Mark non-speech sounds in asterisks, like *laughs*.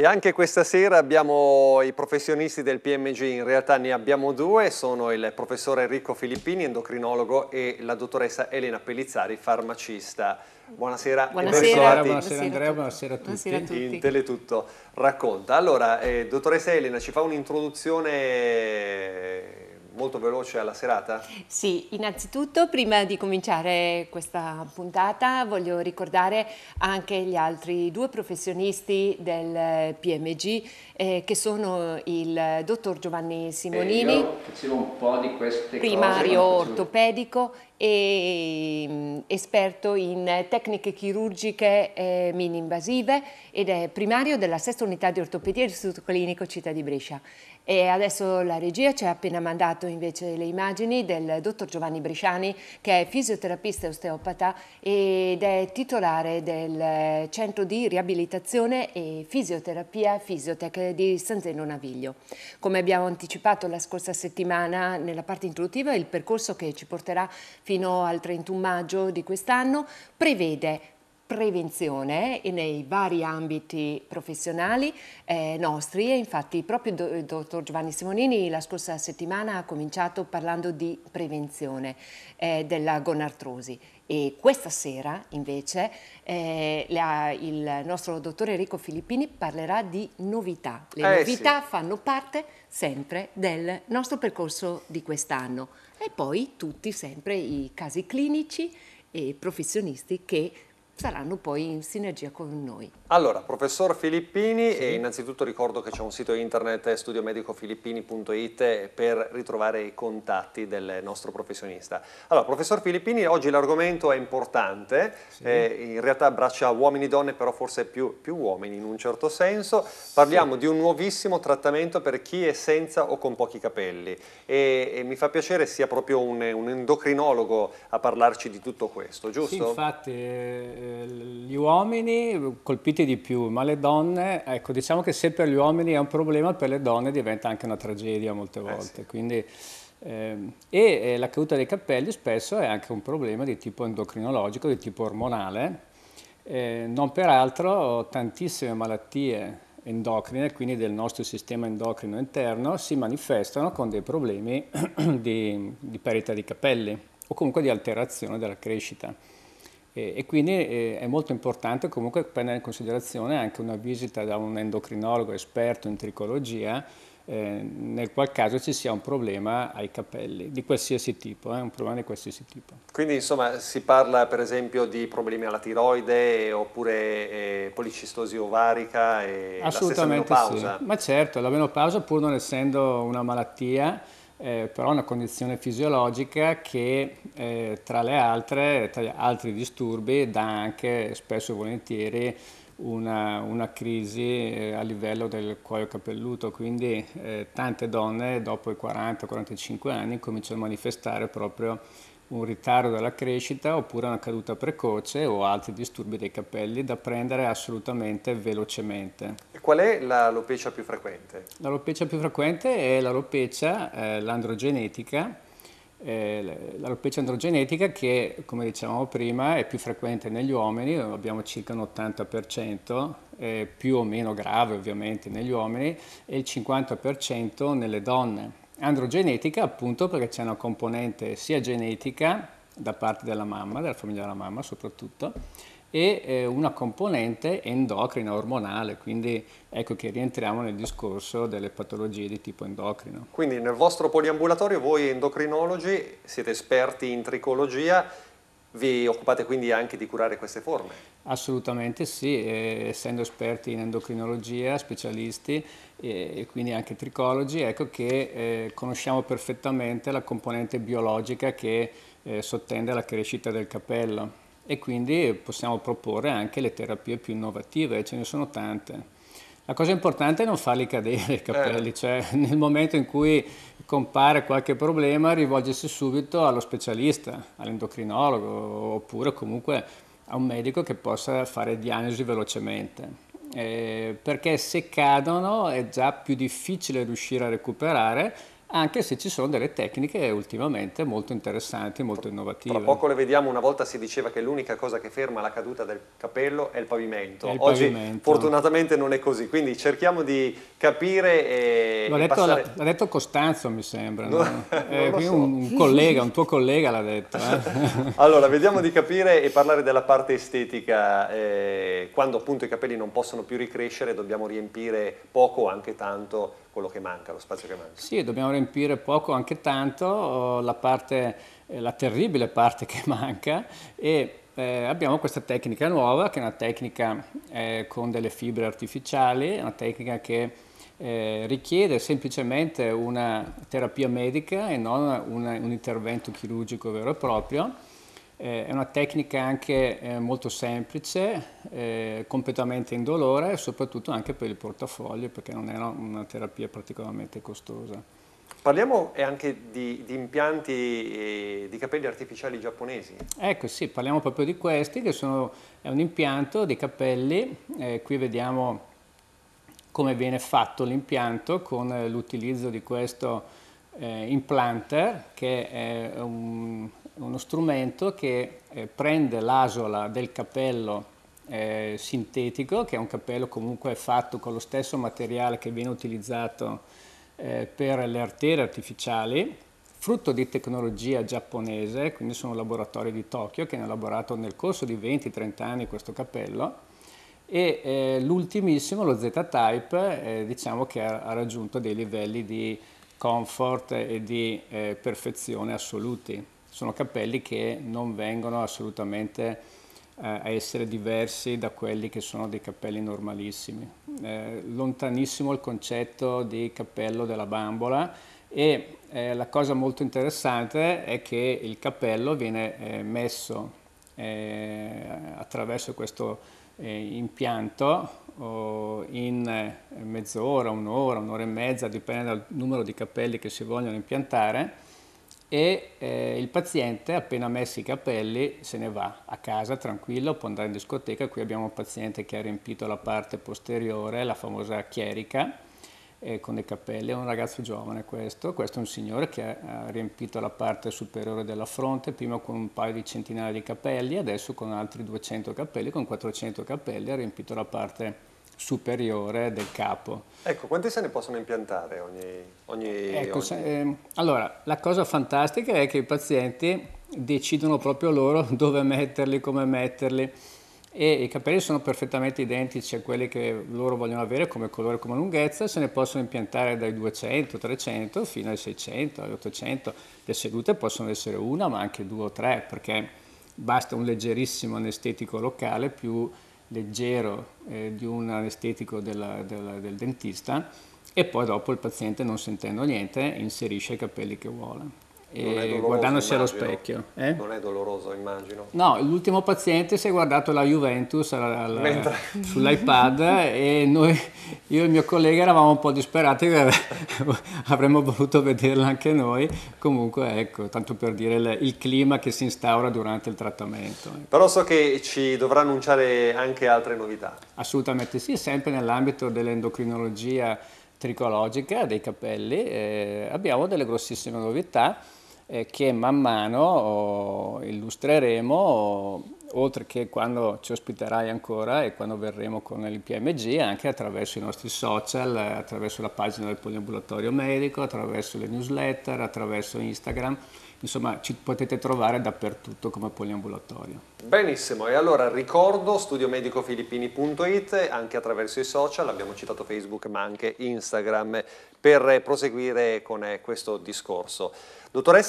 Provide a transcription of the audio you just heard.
E anche questa sera abbiamo i professionisti del PMG, in realtà ne abbiamo due, sono il professore Enrico Filippini, endocrinologo, e la dottoressa Elena Pellizzari, farmacista. Buonasera, buonasera, buonasera, buonasera Andrea, buonasera a tutti. Buonasera a tutti. In Teletutto racconta. Allora, eh, dottoressa Elena ci fa un'introduzione molto veloce alla serata? Sì, innanzitutto prima di cominciare questa puntata voglio ricordare anche gli altri due professionisti del PMG eh, che sono il dottor Giovanni Simonini, eh, io facevo un po' di queste primario cose, ortopedico e mm, esperto in tecniche chirurgiche eh, mini-invasive ed è primario della sesta unità di ortopedia dell'Istituto Clinico Città di Brescia. E adesso la regia ci ha appena mandato invece le immagini del dottor Giovanni Bresciani che è fisioterapista e osteopata ed è titolare del centro di riabilitazione e fisioterapia Fisiotech di San Zeno Naviglio. Come abbiamo anticipato la scorsa settimana nella parte introduttiva il percorso che ci porterà fino fino al 31 maggio di quest'anno prevede prevenzione nei vari ambiti professionali eh, nostri e infatti proprio il dottor Giovanni Simonini la scorsa settimana ha cominciato parlando di prevenzione eh, della gonartrosi e questa sera invece eh, la, il nostro dottore Enrico Filippini parlerà di novità. Le eh, novità sì. fanno parte sempre del nostro percorso di quest'anno e poi tutti sempre i casi clinici e professionisti che saranno poi in sinergia con noi. Allora, professor Filippini, sì. innanzitutto ricordo che c'è un sito internet studiomedicofilippini.it per ritrovare i contatti del nostro professionista. Allora, professor Filippini, oggi l'argomento è importante, sì. eh, in realtà abbraccia uomini e donne, però forse più, più, uomini in un certo senso. Parliamo sì. di un nuovissimo trattamento per chi è senza o con pochi capelli e, e mi fa piacere sia proprio un, un, endocrinologo a parlarci di tutto questo, giusto? infatti... Eh gli uomini colpiti di più, ma le donne, ecco, diciamo che se per gli uomini è un problema, per le donne diventa anche una tragedia molte volte. Eh sì. Quindi, eh, e la caduta dei capelli spesso è anche un problema di tipo endocrinologico, di tipo ormonale. Eh, non peraltro tantissime malattie endocrine, quindi del nostro sistema endocrino interno, si manifestano con dei problemi *clears throat* di, di perdita di capelli o comunque di alterazione della crescita e quindi eh, è molto importante comunque prendere in considerazione anche una visita da un endocrinologo esperto in tricologia eh, nel qual caso ci sia un problema ai capelli di qualsiasi tipo, eh, un problema di qualsiasi tipo. Quindi insomma si parla per esempio di problemi alla tiroide oppure eh, policistosi ovarica e Assolutamente la stessa menopausa. Sì. Ma certo, la menopausa pur non essendo una malattia eh, però è una condizione fisiologica che eh, tra le altre, tra gli altri disturbi, dà anche spesso e volentieri una, una crisi eh, a livello del cuoio capelluto, quindi eh, tante donne dopo i 40-45 anni cominciano a manifestare proprio un ritardo della crescita oppure una caduta precoce o altri disturbi dei capelli da prendere assolutamente velocemente. E qual è l'alopecia più frequente? L'alopecia più frequente è l'alopecia, eh, l'androgenetica, eh, la alopecia androgenetica che, come dicevamo prima, è più frequente negli uomini, abbiamo circa un 80%, eh, più o meno grave ovviamente negli uomini, e il 50% nelle donne. Androgenetica appunto perché c'è una componente sia genetica da parte della mamma, della famiglia della mamma soprattutto, e eh, una componente endocrina, ormonale, quindi ecco che rientriamo nel discorso delle patologie di tipo endocrino. Quindi nel vostro poliambulatorio voi endocrinologi siete esperti in tricologia, vi occupate quindi anche di curare queste forme? Assolutamente sì, eh, essendo esperti in endocrinologia, specialisti eh, e quindi anche tricologi, ecco che eh, conosciamo perfettamente la componente biologica che eh, sottende alla crescita del capello e quindi possiamo proporre anche le terapie più innovative, ce ne sono tante. La cosa importante è non farli cadere i capelli, eh. cioè nel momento in cui compare qualche problema rivolgersi subito allo specialista, all'endocrinologo oppure comunque a un medico che possa fare diagnosi velocemente. Eh, perché se cadono è già più difficile riuscire a recuperare anche se ci sono delle tecniche ultimamente molto interessanti, molto innovative. Tra poco le vediamo, una volta si diceva che l'unica cosa che ferma la caduta del capello è il pavimento. È il Oggi pavimento. fortunatamente non è così, quindi cerchiamo di capire e L'ha detto, passare... detto Costanzo mi sembra, no? No, *laughs* eh, so. un collega, un tuo collega l'ha detto. Eh? *laughs* allora, vediamo di capire e parlare della parte estetica. Eh, quando appunto i capelli non possono più ricrescere dobbiamo riempire poco o anche tanto quello che manca, lo spazio che manca. Sì, dobbiamo riempire poco, anche tanto, eh, la, parte, eh, la terribile parte *laughs* che manca e eh, abbiamo questa tecnica nuova che è una tecnica eh, con delle fibre artificiali, una tecnica che eh, richiede semplicemente una terapia medica e non un, un intervento chirurgico vero e proprio eh, è una tecnica anche eh, molto semplice, eh, completamente indolore e soprattutto anche per il portafoglio perché non è una, una terapia particolarmente costosa. Parliamo anche di, di impianti eh, di capelli artificiali giapponesi. Ecco sì, parliamo proprio di questi che sono, è un impianto di capelli, eh, qui vediamo come viene fatto l'impianto con l'utilizzo di questo eh, implanter che è un, uno strumento che eh, prende l'asola del cappello eh, sintetico, che è un cappello comunque fatto con lo stesso materiale che viene utilizzato eh, per le arterie artificiali, frutto di tecnologia giapponese, quindi sono un laboratorio di Tokyo che ha elaborato nel corso di 20-30 anni questo cappello, e eh, l'ultimissimo, lo Z-Type, eh, diciamo che ha, ha, raggiunto dei livelli di comfort e di eh, perfezione assoluti sono cappelli che non vengono assolutamente eh, a essere diversi da quelli che sono dei cappelli normalissimi. Eh, lontanissimo il concetto di cappello della bambola e eh, la cosa molto interessante è che il cappello viene eh, messo eh, attraverso questo eh, impianto in mezz'ora, un'ora, un'ora e mezza, dipende dal numero di capelli che si vogliono impiantare e eh, il paziente appena messi i capelli se ne va a casa tranquillo, può andare in discoteca, qui abbiamo un paziente che ha riempito la parte posteriore, la famosa chierica, eh, con i capelli, è un ragazzo giovane questo, questo è un signore che ha, ha riempito la parte superiore della fronte, prima con un paio di centinaia di capelli, adesso con altri 200 capelli, con 400 capelli ha riempito la parte superiore del capo. Ecco, quanti se ne possono impiantare ogni... ogni, ecco, ogni... Se, eh, allora, la cosa fantastica è che i pazienti decidono proprio loro *laughs* dove metterli, come metterli e i capelli sono perfettamente identici a quelli che loro vogliono avere come colore, come lunghezza, se ne possono impiantare dai 200, 300 fino ai 600, agli 800. Le sedute possono essere una ma anche due o tre perché basta un leggerissimo anestetico locale più leggero eh, di un anestetico della, della, del dentista e poi dopo il paziente non sentendo niente inserisce i capelli che vuole doloroso, guardandosi allo specchio. Eh? Non è doloroso, immagino. No, l'ultimo paziente si è guardato la Juventus al, Mentre... sull'iPad e noi, io e il mio collega eravamo un po' disperati perché *laughs* avremmo voluto vederla anche noi. Comunque, ecco, tanto per dire il, il clima che si instaura durante il trattamento. Ecco. Però so che ci dovrà annunciare anche altre novità. Assolutamente sì, sempre nell'ambito dell'endocrinologia tricologica dei capelli eh, abbiamo delle grossissime novità eh, che man mano oh, illustreremo, oh, oltre che quando ci ospiterai ancora e quando verremo con l'IPMG, anche attraverso i nostri social, eh, attraverso la pagina del poliambulatorio medico, attraverso le newsletter, attraverso Instagram insomma ci potete trovare dappertutto come poliambulatorio. Benissimo, e allora ricordo studiomedicofilippini.it anche attraverso i social, abbiamo citato Facebook ma anche Instagram per proseguire con eh, questo discorso. Dottoressa